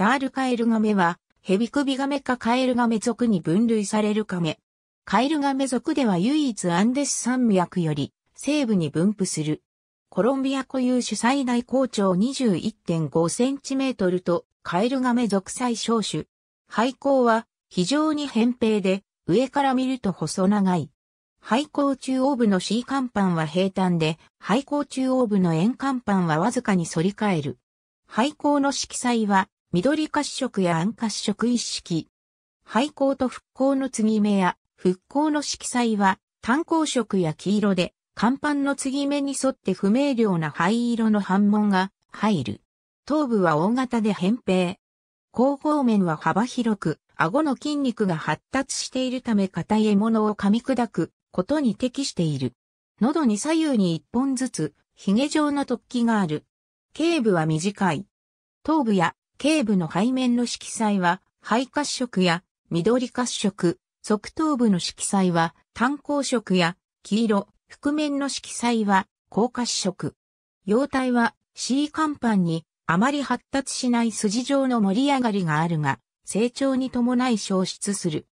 ダールカエルガメは、ヘビクビガメかカエルガメ族に分類されるカメ。カエルガメ族では唯一アンデス山脈より西部に分布する。コロンビア固有種最大高長2 1 5トルとカエルガメ属最小種。廃校は非常に扁平で上から見ると細長い。廃校中央部の C 甲板は平坦で、廃校中央部の円甲板はわずかに反り返る。廃校の色彩は緑褐色や暗褐色一式。廃校と復興の継ぎ目や復興の色彩は炭鉱色や黄色で、甲板の継ぎ目に沿って不明瞭な灰色の斑紋が入る。頭部は大型で扁平。後方面は幅広く、顎の筋肉が発達しているため硬い獲物を噛み砕くことに適している。喉に左右に一本ずつ、髭状の突起がある。頸部は短い。頭部や頸部の背面の色彩は、肺褐色や緑褐色、側頭部の色彩は炭鉱色や黄色、覆面の色彩は高褐色。様態は C 甲板にあまり発達しない筋状の盛り上がりがあるが、成長に伴い消失する。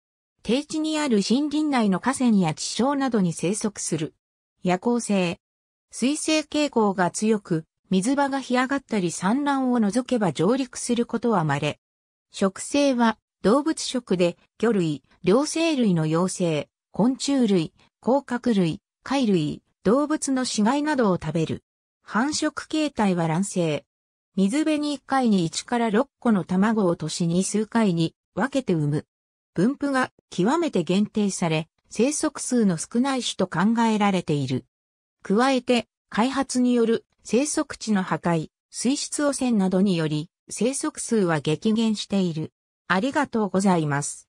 低地にある森林内の河川や地床などに生息する。夜行性。水性傾向が強く、水場が干上がったり産卵を除けば上陸することは稀。植生は動物食で魚類、両生類の幼生、昆虫類、甲殻類、貝類、動物の死骸などを食べる。繁殖形態は卵生。水辺に1回に1から6個の卵を年に数回に分けて産む。分布が極めて限定され、生息数の少ない種と考えられている。加えて、開発による生息地の破壊、水質汚染などにより、生息数は激減している。ありがとうございます。